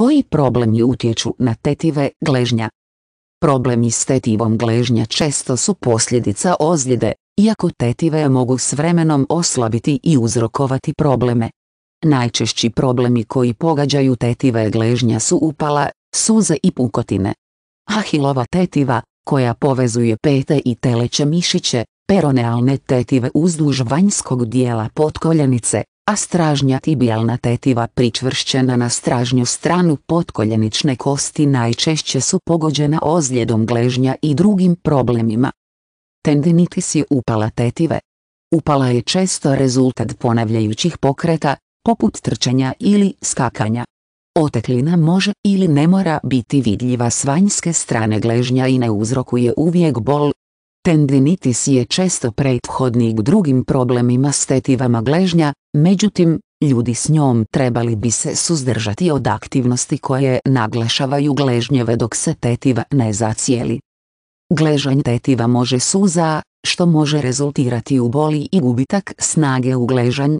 Koji problemi utječu na tetive gležnja? Problemi s tetivom gležnja često su posljedica ozljede, iako tetive mogu s vremenom oslabiti i uzrokovati probleme. Najčešći problemi koji pogađaju tetive gležnja su upala, suze i pukotine. Ahilova tetiva, koja povezuje pete i teleće mišiće, peronealne tetive uzduž vanjskog dijela potkoljenice, a stražnja tibijalna tetiva pričvršćena na stražnju stranu potkoljenične kosti najčešće su pogođena ozljedom gležnja i drugim problemima. Tendinitis je upala tetive. Upala je često rezultat ponavljajućih pokreta, poput trčanja ili skakanja. Oteklina može ili ne mora biti vidljiva s vanjske strane gležnja i ne uzrokuje uvijek bol. Tendinitis je često prethodnik drugim problemima s tetivama gležnja, Međutim, ljudi s njom trebali bi se suzdržati od aktivnosti koje naglašavaju gležnjeve dok se tetiva ne zacijeli. Gležanj tetiva može suza, što može rezultirati u boli i gubitak snage u gležanj.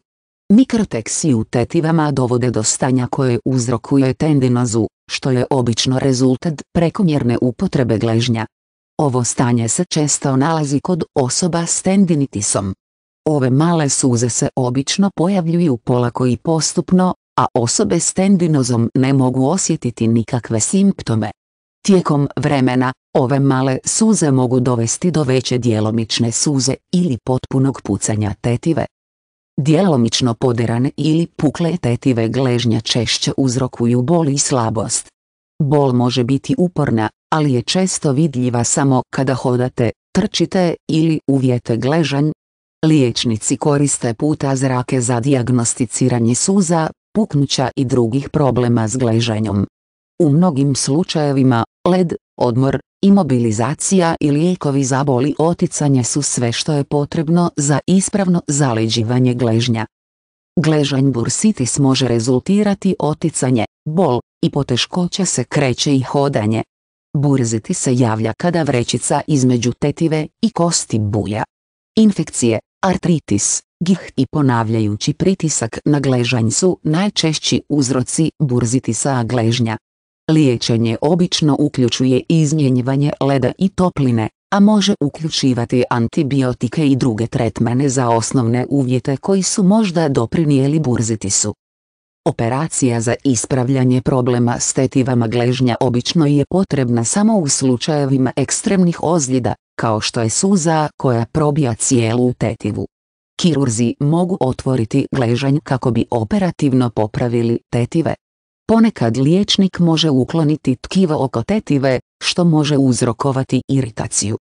Mikroteksi u tetivama dovode do stanja koje uzrokuje tendinozu, što je obično rezultat prekomjerne upotrebe gležnja. Ovo stanje se često nalazi kod osoba s tendinitisom. Ove male suze se obično pojavljuju polako i postupno, a osobe s tendinozom ne mogu osjetiti nikakve simptome. Tijekom vremena, ove male suze mogu dovesti do veće dijelomične suze ili potpunog pucanja tetive. Djelomično poderane ili pukle tetive gležnja češće uzrokuju bol i slabost. Bol može biti uporna, ali je često vidljiva samo kada hodate, trčite ili uvijete gležanj Liječnici koriste puta zrake za dijagnosticiranje suza, puknuća i drugih problema s gležanjom. U mnogim slučajevima, led, odmor, imobilizacija i lijekovi za boli oticanje su sve što je potrebno za ispravno zaleđivanje gležnja. Gležanj bursitis može rezultirati oticanje, bol i poteškoća se kreće i hodanje. Burziti se javlja kada vrećica između tetive i kosti buja. Infekcije, Artritis, gih i ponavljajući pritisak na gležanj su najčešći uzroci burzitisa gležnja. Liječenje obično uključuje izmjenjivanje leda i topline, a može uključivati antibiotike i druge tretmene za osnovne uvjete koji su možda doprinijeli burzitisu. Operacija za ispravljanje problema s tetivama gležnja obično je potrebna samo u slučajevima ekstremnih ozljeda, kao što je suza koja probija cijelu tetivu. Kirurzi mogu otvoriti gležanj kako bi operativno popravili tetive. Ponekad liječnik može ukloniti tkivo oko tetive, što može uzrokovati iritaciju.